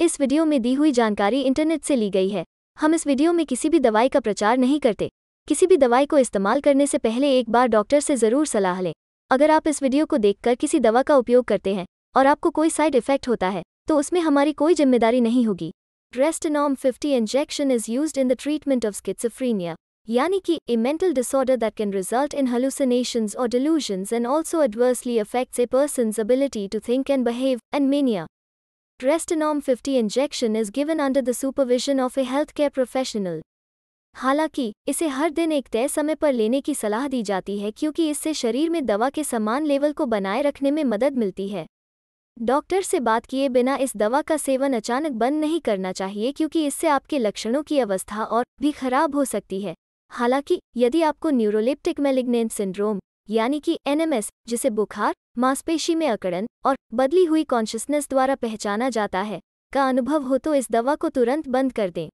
इस वीडियो में दी हुई जानकारी इंटरनेट से ली गई है हम इस वीडियो में किसी भी दवाई का प्रचार नहीं करते किसी भी दवाई को इस्तेमाल करने से पहले एक बार डॉक्टर से जरूर सलाह लें अगर आप इस वीडियो को देखकर किसी दवा का उपयोग करते हैं और आपको कोई साइड इफेक्ट होता है तो उसमें हमारी कोई जिम्मेदारी नहीं होगी Drest Nom fifty injection is use in the treatment of schizophrenia यानी कि a mental disorder that can result in hallucinations और delusions and also adversely affects a person's ability to think and behave and mania Prestnom 50 injection is given under the supervision of a health care professional हालांकि इसे हर दिन एक तय समय पर लेने की सलाह दी जाती है क्योंकि इससे शरीर में दवा के समान लेवल को बनाए रखने में मदद मिलती है डॉक्टर से बात किए बिना इस दवा का सेवन अचानक बंद नहीं करना चाहिए क्योंकि इससे आपके लक्षणों की अवस्था और भी खराब हो सकती है हालांकि यदि आपको न्यूरोलिप्टिक मेलिग्नेंट सिंड्रोम यानी कि एनएमएस जिसे बुखार मांसपेशी में अकड़न और बदली हुई कॉन्शियसनेस द्वारा पहचाना जाता है का अनुभव हो तो इस दवा को तुरंत बंद कर दें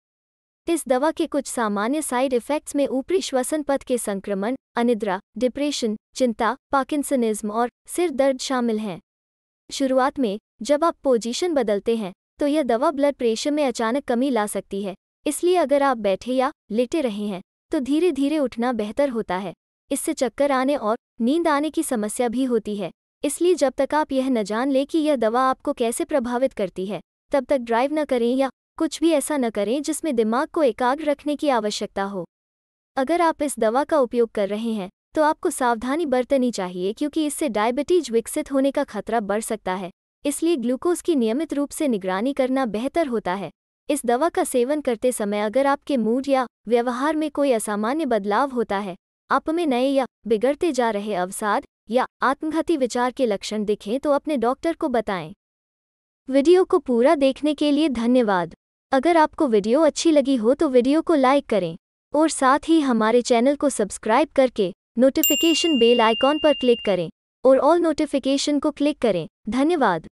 इस दवा के कुछ सामान्य साइड इफ़ेक्ट्स में ऊपरी श्वसन पथ के संक्रमण अनिद्रा डिप्रेशन चिंता पाकिंसनिज्म और सिर दर्द शामिल हैं शुरुआत में जब आप पोजीशन बदलते हैं तो यह दवा ब्लड प्रेशर में अचानक कमी ला सकती है इसलिए अगर आप बैठे या लेटे रहे हैं तो धीरे धीरे उठना बेहतर होता है इससे चक्कर आने और नींद आने की समस्या भी होती है इसलिए जब तक आप यह न जान लें कि यह दवा आपको कैसे प्रभावित करती है तब तक ड्राइव न करें या कुछ भी ऐसा न करें जिसमें दिमाग को एकाग्र रखने की आवश्यकता हो अगर आप इस दवा का उपयोग कर रहे हैं तो आपको सावधानी बरतनी चाहिए क्योंकि इससे डायबिटीज विकसित होने का खतरा बढ़ सकता है इसलिए ग्लूकोज की नियमित रूप से निगरानी करना बेहतर होता है इस दवा का सेवन करते समय अगर आपके मूड या व्यवहार में कोई असामान्य बदलाव होता है आप में नए या बिगड़ते जा रहे अवसाद या आत्मघाती विचार के लक्षण दिखें तो अपने डॉक्टर को बताएं वीडियो को पूरा देखने के लिए धन्यवाद अगर आपको वीडियो अच्छी लगी हो तो वीडियो को लाइक करें और साथ ही हमारे चैनल को सब्सक्राइब करके नोटिफिकेशन बेल आइकॉन पर क्लिक करें और ऑल नोटिफिकेशन को क्लिक करें धन्यवाद